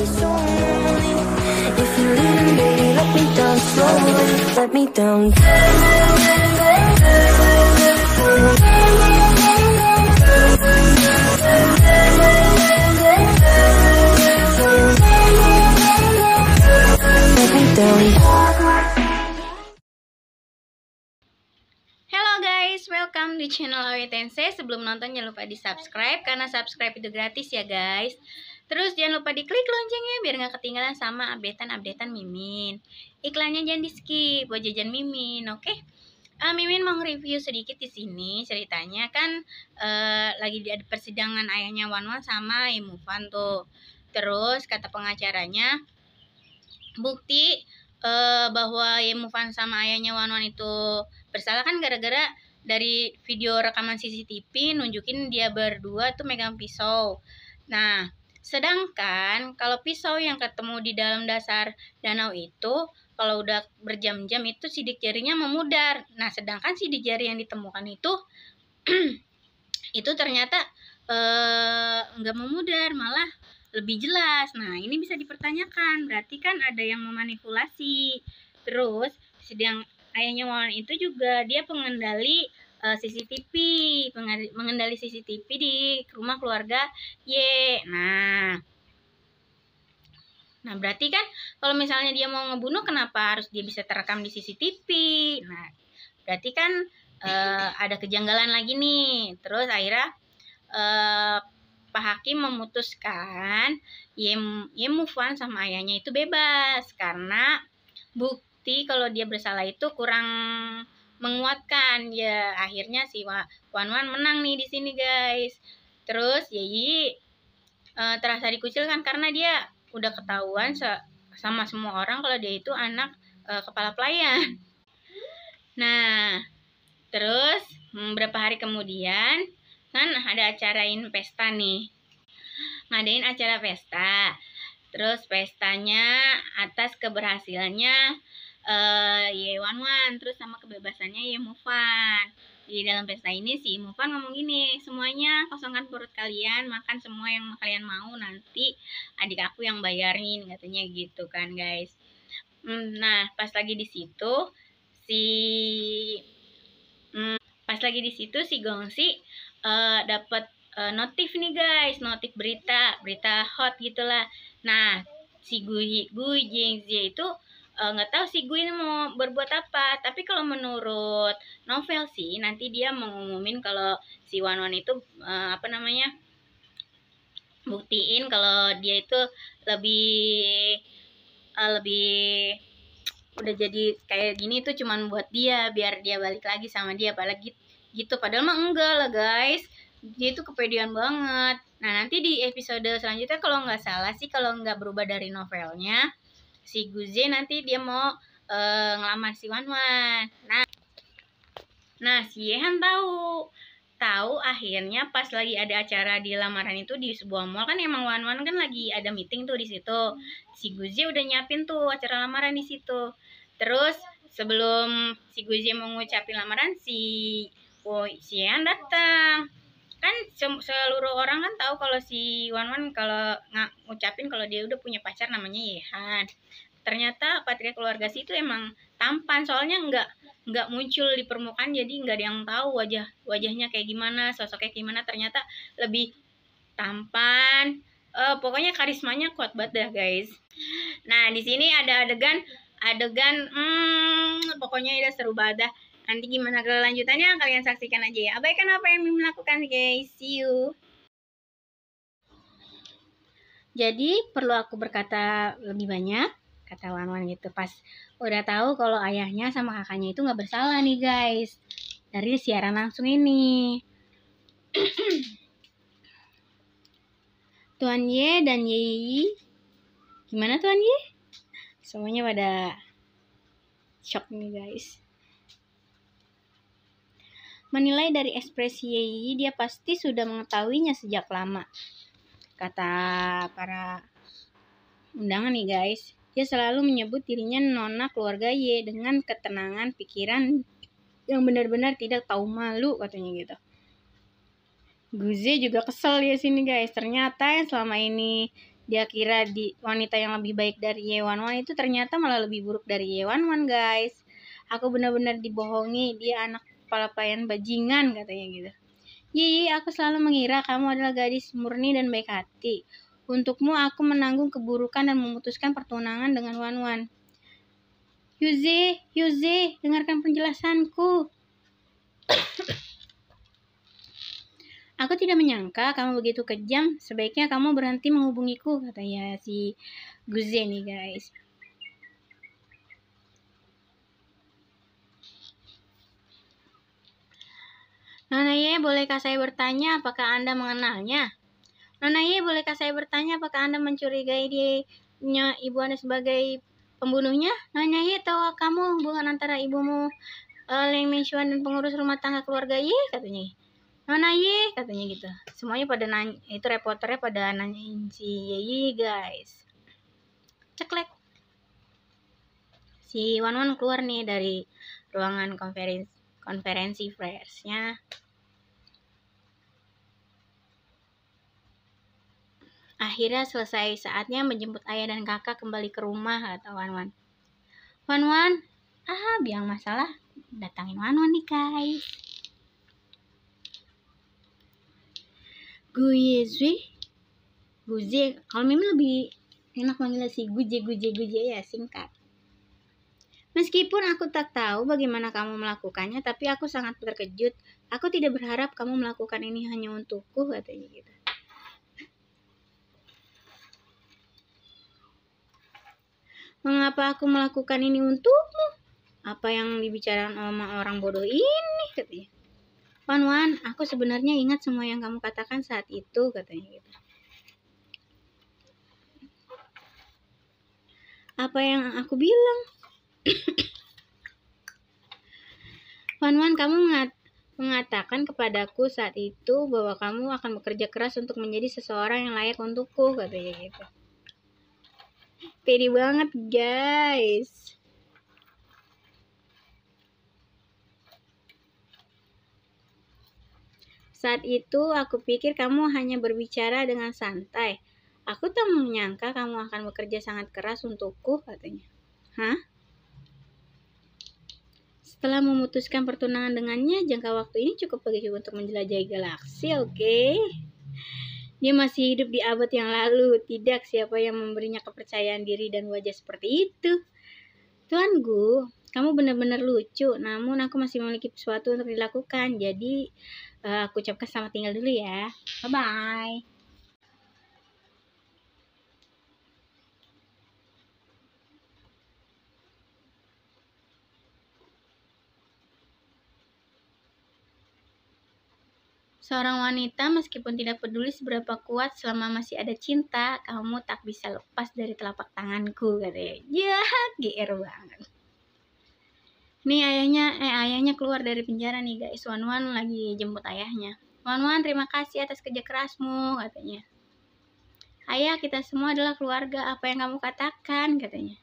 Hello guys, welcome di channel Awi Tense. Sebelum nonton jangan lupa di subscribe karena subscribe itu gratis ya guys. Terus jangan lupa di klik loncengnya biar nggak ketinggalan sama updatean-updatean Mimin. Iklannya jangan di skip buat jajan Mimin, oke? Okay? Uh, eh, Mimin mau review sedikit di sini ceritanya kan uh, lagi di persidangan ayahnya Wanwan sama Ibu tuh. Terus kata pengacaranya bukti uh, bahwa Yemufan sama ayahnya Wanwan itu bersalah kan gara-gara dari video rekaman CCTV nunjukin dia berdua tuh megang pisau. Nah, Sedangkan kalau pisau yang ketemu di dalam dasar danau itu kalau udah berjam-jam itu sidik jarinya memudar. Nah, sedangkan sidik jari yang ditemukan itu itu ternyata eh, nggak memudar, malah lebih jelas. Nah, ini bisa dipertanyakan. Berarti kan ada yang memanipulasi. Terus, sedang ayahnya Wawan itu juga dia pengendali Eh, CCTV, mengendali CCTV di rumah keluarga Y. Nah, Nah, berarti kan kalau misalnya dia mau ngebunuh kenapa harus dia bisa terekam di CCTV? Nah, berarti kan uh, ada kejanggalan lagi nih. Terus akhirnya uh, Pak Hakim memutuskan Y Mufan sama ayahnya itu bebas karena bukti kalau dia bersalah itu kurang menguatkan ya akhirnya si Wan Wan menang nih di sini guys terus Yayi uh, eh, terasa dikucilkan karena dia udah ketahuan se sama semua orang kalau dia itu anak uh, kepala pelayan nah terus beberapa hmm, hari kemudian kan ada acarain pesta nih ngadain acara pesta terus pestanya atas keberhasilannya uh, eh, Yewan terus sama kebebasannya ya Mufan di dalam pesta ini si Mufan ngomong gini semuanya kosongkan perut kalian makan semua yang kalian mau nanti adik aku yang bayarin katanya gitu kan guys hmm, nah pas lagi di situ si hmm, pas lagi di situ si Gongsi uh, eh, dapat uh, eh, notif nih guys notif berita berita hot gitulah nah si Gui Gui Jingzi itu Eh, nggak uh, tahu sih ini mau berbuat apa tapi kalau menurut novel sih nanti dia mengumumin kalau si Wan Wan itu uh, apa namanya buktiin kalau dia itu lebih uh, lebih udah jadi kayak gini tuh cuman buat dia biar dia balik lagi sama dia apalagi gitu padahal mah enggak lah guys dia itu kepedean banget nah nanti di episode selanjutnya kalau nggak salah sih kalau nggak berubah dari novelnya si Guze nanti dia mau uh, ngelamar si Wan Wan. Nah, nah si Yehan tahu tahu akhirnya pas lagi ada acara di lamaran itu di sebuah mall kan emang Wan Wan kan lagi ada meeting tuh di situ. Si Guze udah nyiapin tuh acara lamaran di situ. Terus sebelum si Guze mau ngucapin lamaran si Oh, si Yehan datang kan seluruh orang kan tahu kalau si Wan Wan kalau nggak ngucapin kalau dia udah punya pacar namanya Yehan ternyata Patria keluarga sih itu emang tampan soalnya nggak nggak muncul di permukaan jadi nggak ada yang tahu wajah wajahnya kayak gimana sosoknya kayak gimana ternyata lebih tampan uh, pokoknya karismanya kuat banget dah guys nah di sini ada adegan adegan hmm, pokoknya udah seru banget dah Nanti gimana kelanjutannya kalian saksikan aja ya. Abaikan apa yang melakukan lakukan guys. See you. Jadi perlu aku berkata lebih banyak kata wan-wan gitu pas udah tahu kalau ayahnya sama kakaknya itu nggak bersalah nih guys dari siaran langsung ini. Tuan Ye dan Yi gimana Tuan Ye? Semuanya pada shock nih guys. Menilai dari ekspresi Yeyi, dia pasti sudah mengetahuinya sejak lama. Kata para undangan nih guys, dia selalu menyebut dirinya nona keluarga Y dengan ketenangan pikiran yang benar-benar tidak tahu malu katanya gitu. Guze juga kesel ya sini guys. Ternyata yang selama ini dia kira di wanita yang lebih baik dari Y11 itu ternyata malah lebih buruk dari Y11 guys. Aku benar-benar dibohongi. Dia anak kepala pelayan bajingan katanya gitu. Yi, iya, iya, aku selalu mengira kamu adalah gadis murni dan baik hati. Untukmu aku menanggung keburukan dan memutuskan pertunangan dengan Wan-Wan. Yuzi, Yuzi, dengarkan penjelasanku. Aku tidak menyangka kamu begitu kejam. Sebaiknya kamu berhenti menghubungiku, katanya si Guze nih guys. Nona Ye, bolehkah saya bertanya apakah Anda mengenalnya? Nona Ye, bolehkah saya bertanya apakah Anda mencurigai dia ibu Anda sebagai pembunuhnya? Nona Ye, tahu kamu hubungan antara ibumu uh, Leng Menshuan dan pengurus rumah tangga keluarga Ye, katanya. Nona Ye, katanya gitu. Semuanya pada nanya, itu reporternya pada nanyain si Ye guys. Ceklek. Si Wanwan keluar nih dari ruangan konferensi konferensi persnya Akhirnya selesai saatnya menjemput ayah dan kakak kembali ke rumah atau Wan Wan. Wan Wan, ah biang masalah datangin Wan Wan nih guys. Guyezwi, Guze, kalau Mimi lebih enak manggilnya si Guje Guje Guje ya singkat. Meskipun aku tak tahu bagaimana kamu melakukannya, tapi aku sangat terkejut. Aku tidak berharap kamu melakukan ini hanya untukku, katanya gitu. Mengapa aku melakukan ini untukmu? Apa yang dibicarakan sama orang bodoh ini, katanya. Wan Wan, aku sebenarnya ingat semua yang kamu katakan saat itu, katanya gitu. Apa yang aku bilang? Wan-wan, kamu mengat mengatakan kepadaku saat itu bahwa kamu akan bekerja keras untuk menjadi seseorang yang layak untukku, katanya gitu. Pedi banget, guys. Saat itu aku pikir kamu hanya berbicara dengan santai. Aku tak menyangka kamu akan bekerja sangat keras untukku, katanya. Hah? Setelah memutuskan pertunangan dengannya, jangka waktu ini cukup bagi untuk menjelajahi galaksi, oke? Okay? Dia masih hidup di abad yang lalu, tidak siapa yang memberinya kepercayaan diri dan wajah seperti itu. tuan gu kamu benar-benar lucu, namun aku masih memiliki sesuatu untuk dilakukan. Jadi, uh, aku ucapkan selamat tinggal dulu ya. Bye-bye. Seorang wanita meskipun tidak peduli seberapa kuat selama masih ada cinta, kamu tak bisa lepas dari telapak tanganku katanya. Jahat GR banget. Ini ayahnya, eh ayahnya keluar dari penjara nih guys. Wan Wan lagi jemput ayahnya. Wan Wan terima kasih atas kerja kerasmu katanya. Ayah kita semua adalah keluarga. Apa yang kamu katakan katanya.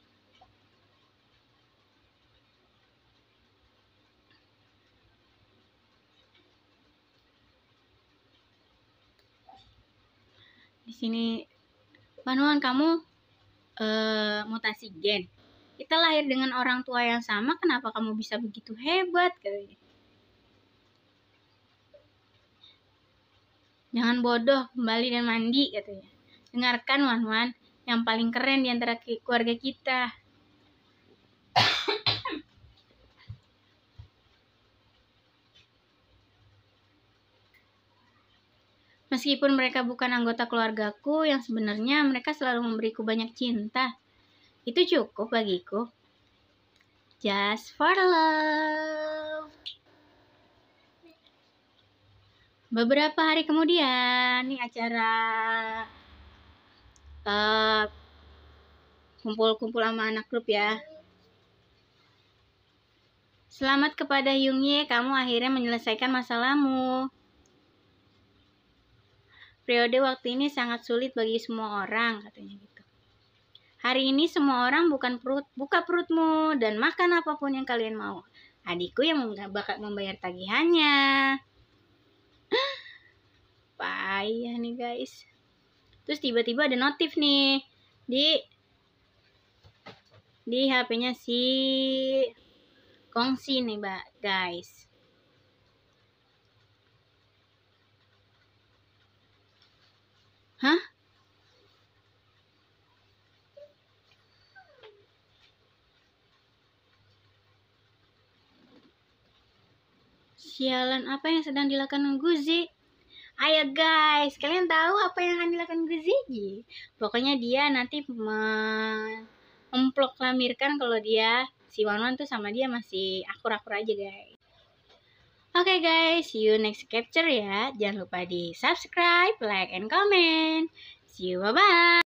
di sini panuan kamu e, mutasi gen kita lahir dengan orang tua yang sama kenapa kamu bisa begitu hebat katanya jangan bodoh kembali dan mandi katanya dengarkan Wanwan yang paling keren di antara keluarga kita Meskipun mereka bukan anggota keluargaku yang sebenarnya mereka selalu memberiku banyak cinta. Itu cukup bagiku. Just for love. Beberapa hari kemudian, nih acara eh, kumpul-kumpul uh, sama anak grup ya. Selamat kepada Yungye, kamu akhirnya menyelesaikan masalahmu. Periode waktu ini sangat sulit bagi semua orang, katanya gitu. Hari ini semua orang bukan perut, buka perutmu dan makan apapun yang kalian mau. Adikku yang bakal membayar tagihannya. Payah nih guys. Terus tiba-tiba ada notif nih di di HP-nya si Kongsi nih, Mbak, guys. Hah? Sialan apa yang sedang dilakukan Guzi? Ayo guys, kalian tahu apa yang akan dilakukan Guzi? Pokoknya dia nanti memproklamirkan kalau dia si Wanwan tuh sama dia masih akur-akur aja guys. Oke okay guys, see you next capture ya. Jangan lupa di subscribe, like, and comment. See you, bye-bye.